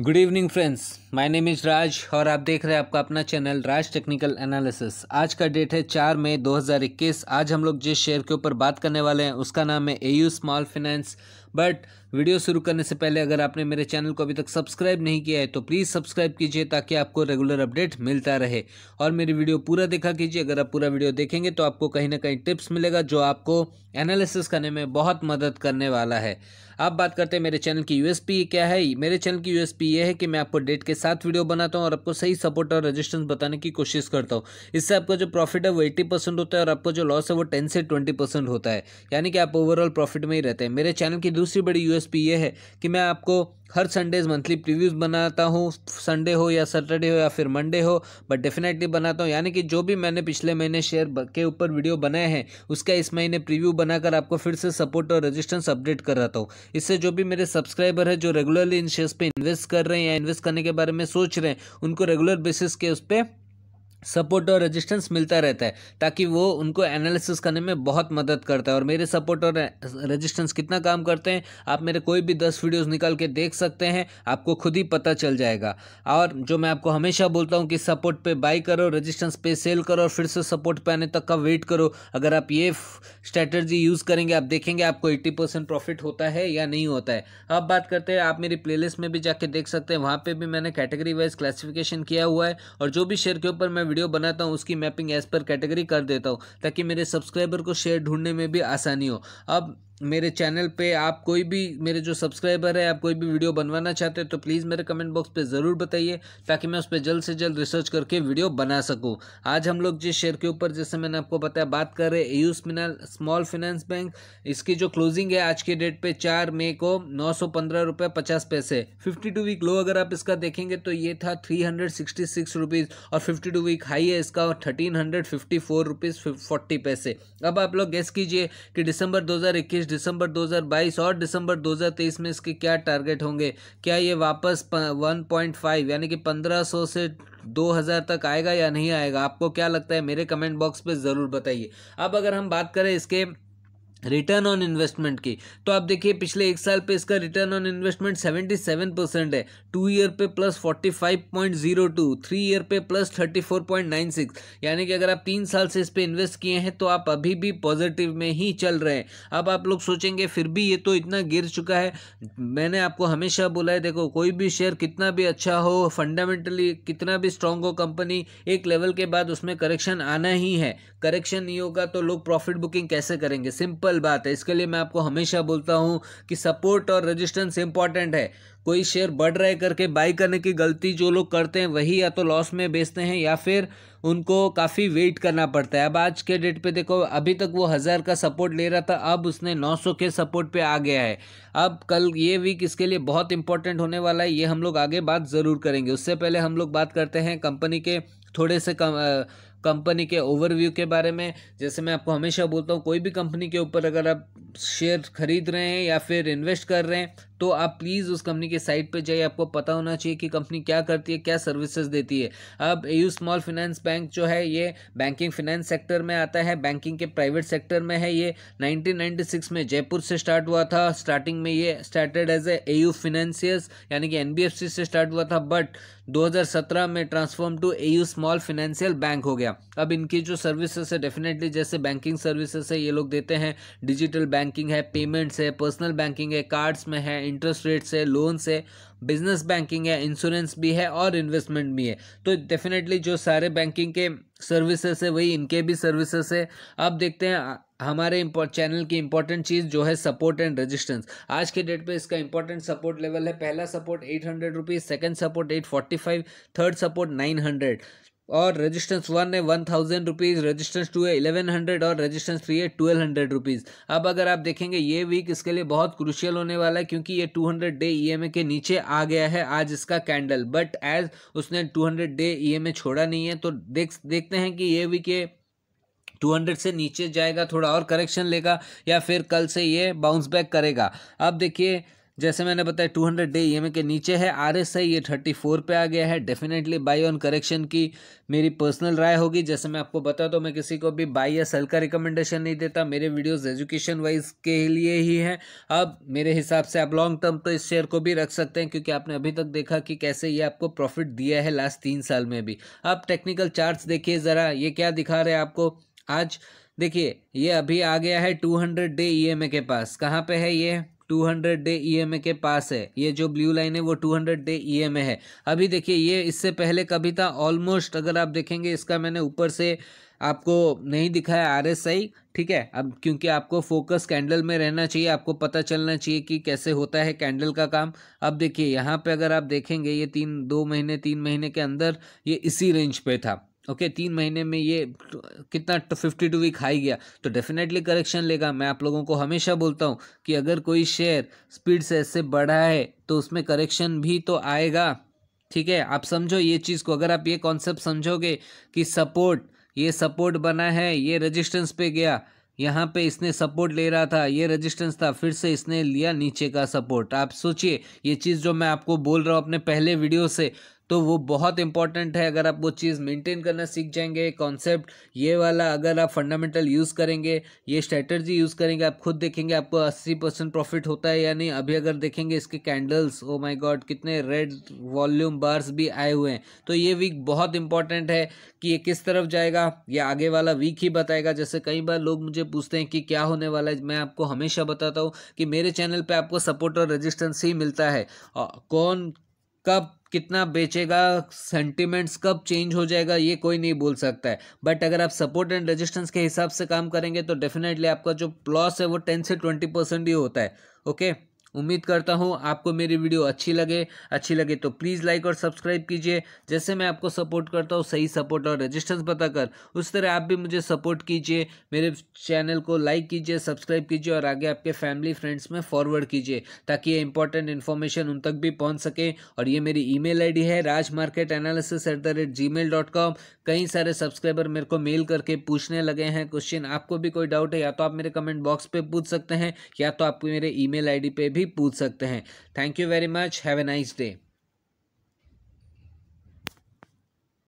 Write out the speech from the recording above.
Good evening friends my name is Raj और आप देख रहे हैं आपका अपना चैनल राज टेक्निकल एनालिसिस आज का डेट है चार मई 2021 आज हम लोग जिस शेयर के ऊपर बात करने वाले हैं उसका नाम है AU small finance but video शुरू करने से पहले अगर आपने मेरे चैनल को अभी तक सब्सक्राइब नहीं किया है तो प्लीज़ सब्सक्राइब कीजिए ताकि आपको रेगुलर अपडेट मिलता रहे और मेरी वीडियो पूरा देखा कीजिए अगर आप पूरा वीडियो देखेंगे तो आपको कहीं ना कहीं टिप्स मिलेगा जो आपको एनालिसिस करने में बहुत मदद करने वाला है आप बात करते हैं मेरे चैनल की यूएसपी क्या है मेरे चैनल की यूएसपी ये है कि मैं आपको डेट के साथ वीडियो बनाता हूँ और आपको सही सपोर्ट और रेजिस्टेंस बताने की कोशिश करता हूँ इससे आपका जो प्रॉफिट है वो एट्टी परसेंट होता है और आपका जो लॉस है वो टेन से ट्वेंटी परसेंट होता है यानी कि आप ओवरऑल प्रॉफिट में ही रहते हैं मेरे चैनल की दूसरी बड़ी यूएसपी ये है कि मैं आपको हर संडेज़ मंथली प्रीव्यूज़ बनाता हूँ संडे हो या सैटरडे हो या फिर मंडे हो बट डेफिनेटली बनाता हूँ यानी कि जो भी मैंने पिछले महीने शेयर के ऊपर वीडियो बनाए हैं उसका इस महीने प्रीव्यू बनाकर आपको फिर से सपोर्ट और रेजिस्टेंस अपडेट कराता हूँ इससे जो भी मेरे सब्सक्राइबर है जो रेगुलरली इन शेयर्स पर इन्वेस्ट कर रहे हैं या इन्वेस्ट करने के बारे में सोच रहे हैं उनको रेगुलर बेसिस के उस पर सपोर्ट और रेजिस्टेंस मिलता रहता है ताकि वो उनको एनालिसिस करने में बहुत मदद करता है और मेरे सपोर्ट और रेजिस्टेंस कितना काम करते हैं आप मेरे कोई भी दस वीडियोस निकाल के देख सकते हैं आपको खुद ही पता चल जाएगा और जो मैं आपको हमेशा बोलता हूँ कि सपोर्ट पे बाई करो रेजिस्टेंस पे सेल करो और फिर से सपोर्ट पर आने तक का वेट करो अगर आप ये स्ट्रैटर्जी यूज़ करेंगे आप देखेंगे आपको एट्टी प्रॉफिट होता है या नहीं होता है अब बात करते हैं आप मेरी प्लेलिस्ट में भी जाके देख सकते हैं वहाँ पर भी मैंने कैटेगरी वाइज क्लासिफिकेशन किया हुआ है और जो भी शेयर के ऊपर मैं वीडियो बनाता हूँ उसकी मैपिंग एज पर कैटेगरी कर देता हूँ ताकि मेरे सब्सक्राइबर को शेयर ढूंढने में भी आसानी हो अब मेरे चैनल पे आप कोई भी मेरे जो सब्सक्राइबर है आप कोई भी वीडियो बनवाना चाहते हो तो प्लीज़ मेरे कमेंट बॉक्स पे ज़रूर बताइए ताकि मैं उस पर जल्द से जल्द रिसर्च करके वीडियो बना सकूं आज हम लोग जिस शेयर के ऊपर जैसे मैंने आपको बताया बात कर रहे हैं यूस मिनल स्मॉल फिनेंस बैंक इसकी जो क्लोजिंग है आज के डेट पर चार मई को नौ सौ पंद्रह रुपये पचास पैसे फिफ्टी टू वीक लो अगर आप इसका देखेंगे तो ये था three hundred sixty six rupees और फिफ्टी टू वीक हाई है इसका और thirteen hundred fifty four rupees forty पैसे अब आप लोग गेस कीजिए कि दिसंबर दो हज़ार इक्कीस 31 दिसंबर 2022 और दिसंबर 2023 में इसके क्या टारगेट होंगे क्या ये वापस 1.5 यानी कि 1500 से 2000 तक आएगा या नहीं आएगा आपको क्या लगता है मेरे कमेंट बॉक्स पे ज़रूर बताइए अब अगर हम बात करें इसके रिटर्न ऑन इन्वेस्टमेंट की तो आप देखिए पिछले एक साल पे इसका return on investment seventy seven percent है टू ईयर पे plus forty five point zero two three year पे plus thirty four point nine six यानी कि अगर आप तीन साल से इस पर इन्वेस्ट किए हैं तो आप अभी भी पॉजिटिव में ही चल रहे हैं अब आप लोग सोचेंगे फिर भी ये तो इतना गिर चुका है मैंने आपको हमेशा बोला है देखो कोई भी शेयर कितना भी अच्छा हो फंडामेंटली कितना भी स्ट्रांग हो कंपनी एक लेवल के बाद उसमें करेक्शन आना ही है करेक्शन नहीं होगा तो लोग प्रॉफिट बुकिंग कैसे करेंगे सिंपल सिंपल बात है इसके लिए मैं आपको हमेशा बोलता हूँ कि सपोर्ट और रजिस्टेंस इंपॉर्टेंट है कोई शेयर बढ़ रहे करके बाई करने की गलती जो लोग करते हैं वही या तो लॉस में बेचते हैं या फिर उनको काफ़ी वेट करना पड़ता है अब आज के डेट पे देखो अभी तक वो हज़ार का सपोर्ट ले रहा था अब उसने 900 के सपोर्ट पे आ गया है अब कल ये वीक इसके लिए बहुत इंपॉर्टेंट होने वाला है ये हम लोग आगे बात ज़रूर करेंगे उससे पहले हम लोग बात करते हैं कंपनी के थोड़े से कम कंपनी के ओवरव्यू के बारे में जैसे मैं आपको हमेशा बोलता हूँ कोई भी कंपनी के ऊपर अगर आप शेयर खरीद रहे हैं या फिर इन्वेस्ट कर रहे हैं तो आप प्लीज़ उस कंपनी के साइट पर जाइए आपको पता होना चाहिए कि कंपनी क्या करती है क्या सर्विसेज देती है अब A U small finance bank जो है ये बैंकिंग फाइनेंस सेक्टर में आता है बैंकिंग के प्राइवेट सेक्टर में है ये 1996 में जयपुर से स्टार्ट हुआ था स्टार्टिंग में ये started as A U financiers यानी कि एन से स्टार्ट हुआ था बट 2017 में transform to A U small financial bank हो गया अब इनकी जो सर्विसेज है डेफिनेटली जैसे बैंकिंग सर्विसेज है ये लोग देते हैं डिजिटल बैंक बैंकिंग है पेमेंट्स है पर्सनल बैंकिंग है कार्ड्स में है इंटरेस्ट रेट्स है लोन्स है बिजनेस बैंकिंग है इंश्योरेंस भी है और इन्वेस्टमेंट भी है तो डेफिनेटली जो सारे बैंकिंग के सर्विसेज है वही इनके भी सर्विसेज है अब देखते हैं हमारे चैनल की इंपॉर्टेंट चीज़ जो है सपोर्ट एंड रेजिस्टेंस आज के डेट पे इसका इंपॉर्टेंट सपोर्ट लेवल है पहला support eight hundred rupees second support eight forty five third support nine hundred और रेजिस्टेंस वन है one thousand rupees resistance two है इलेवन हंड्रेड और रेजिस्टेंस थ्री है ट्वेल्व हंड्रेड रुपीज़ अब अगर आप देखेंगे ये वीक इसके लिए बहुत क्रुशियल होने वाला है क्योंकि ये टू हंड्रेड डे ई के नीचे आ गया है आज इसका कैंडल बट एज उसने टू हंड्रेड डे ई छोड़ा नहीं है तो देख देखते हैं कि ये वीक ये 200 से नीचे जाएगा थोड़ा और करेक्शन लेगा या फिर कल से ये बाउंस बैक करेगा अब देखिए जैसे मैंने बताया टू हंड्रेड डे ई के नीचे है आर एस आई ये थर्टी फोर पर आ गया है डेफिनेटली बाई ऑन करेक्शन की मेरी पर्सनल राय होगी जैसे मैं आपको बता तो मैं किसी को भी बाई या सेल का रिकमेंडेशन नहीं देता मेरे वीडियोस एजुकेशन वाइज के लिए ही हैं अब मेरे हिसाब से आप लॉन्ग टर्म तो इस शेयर को भी रख सकते हैं क्योंकि आपने अभी तक देखा कि कैसे ये आपको प्रॉफिट दिया है लास्ट तीन साल में भी आप टेक्निकल चार्ट देखिए ज़रा ये क्या दिखा रहे हैं आपको आज देखिए ये अभी आ गया है टू हंड्रेड डे ई के पास कहाँ पर है ये 200 डे ईएमए के पास है ये जो ब्लू लाइन है वो 200 डे ईएमए है अभी देखिए ये इससे पहले कभी था ऑलमोस्ट अगर आप देखेंगे इसका मैंने ऊपर से आपको नहीं दिखाया आर एस आई ठीक है अब क्योंकि आपको फोकस कैंडल में रहना चाहिए आपको पता चलना चाहिए कि कैसे होता है कैंडल का काम अब देखिए यहाँ पे अगर आप देखेंगे ये तीन दो महीने तीन महीने के अंदर ये इसी रेंज पे था ओके okay, तीन महीने में ये कितना फिफ्टी टू वीक हाई गया तो डेफिनेटली करेक्शन लेगा मैं आप लोगों को हमेशा बोलता हूँ कि अगर कोई शेयर स्पीड से ऐसे बढ़ा है तो उसमें करेक्शन भी तो आएगा ठीक है आप समझो ये चीज़ को अगर आप ये कॉन्सेप्ट समझोगे कि सपोर्ट ये सपोर्ट बना है ये रजिस्टेंस पे गया यहाँ पे इसने सपोर्ट ले रहा था ये रेजिस्टेंस था फिर से इसने लिया नीचे का सपोर्ट आप सोचिए ये चीज़ जो मैं आपको बोल रहा हूँ अपने पहले वीडियो से तो वो बहुत इंपॉर्टेंट है अगर आप वो चीज़ मेंटेन करना सीख जाएंगे कॉन्सेप्ट ये वाला अगर आप फंडामेंटल यूज़ करेंगे ये स्ट्रेटर्जी यूज़ करेंगे आप खुद देखेंगे आपको अस्सी परसेंट प्रॉफिट होता है या नहीं अभी अगर देखेंगे इसके कैंडल्स ओ माई गॉड कितने रेड वॉल्यूम बार्स भी आए हुए हैं तो ये वीक बहुत इंपॉर्टेंट है कि ये किस तरफ जाएगा या आगे वाला वीक ही बताएगा जैसे कई बार लोग मुझे पूछते हैं कि क्या होने वाला है मैं आपको हमेशा बताता हूँ कि मेरे चैनल पर आपको सपोर्ट और रजिस्टेंस ही मिलता है कौन कब कितना बेचेगा सेंटिमेंट्स कब चेंज हो जाएगा ये कोई नहीं बोल सकता है बट अगर आप सपोर्ट एंड रेजिस्टेंस के हिसाब से काम करेंगे तो डेफिनेटली आपका जो लॉस है वो टेन से ट्वेंटी परसेंट ही होता है ओके okay? उम्मीद करता हूँ आपको मेरी वीडियो अच्छी लगे अच्छी लगे तो प्लीज़ लाइक और सब्सक्राइब कीजिए जैसे मैं आपको सपोर्ट करता हूँ सही सपोर्ट और रजिस्टेंस बताकर उस तरह आप भी मुझे सपोर्ट कीजिए मेरे चैनल को लाइक कीजिए सब्सक्राइब कीजिए और आगे आपके फैमिली फ्रेंड्स में फॉरवर्ड कीजिए ताकि ये इंपॉर्टेंट इन्फॉर्मेशन उन तक भी पहुँच सके और ये मेरी ई मेल है Raj market analysis at the rate gmail dot com कई सारे सब्सक्राइबर मेरे को मेल करके पूछने लगे हैं क्वेश्चन आपको भी कोई डाउट है या तो आप मेरे कमेंट बॉक्स पे पूछ सकते हैं या तो आप मेरे ईमेल आईडी पे भी भी पूछ सकते हैं thank you very much have a nice day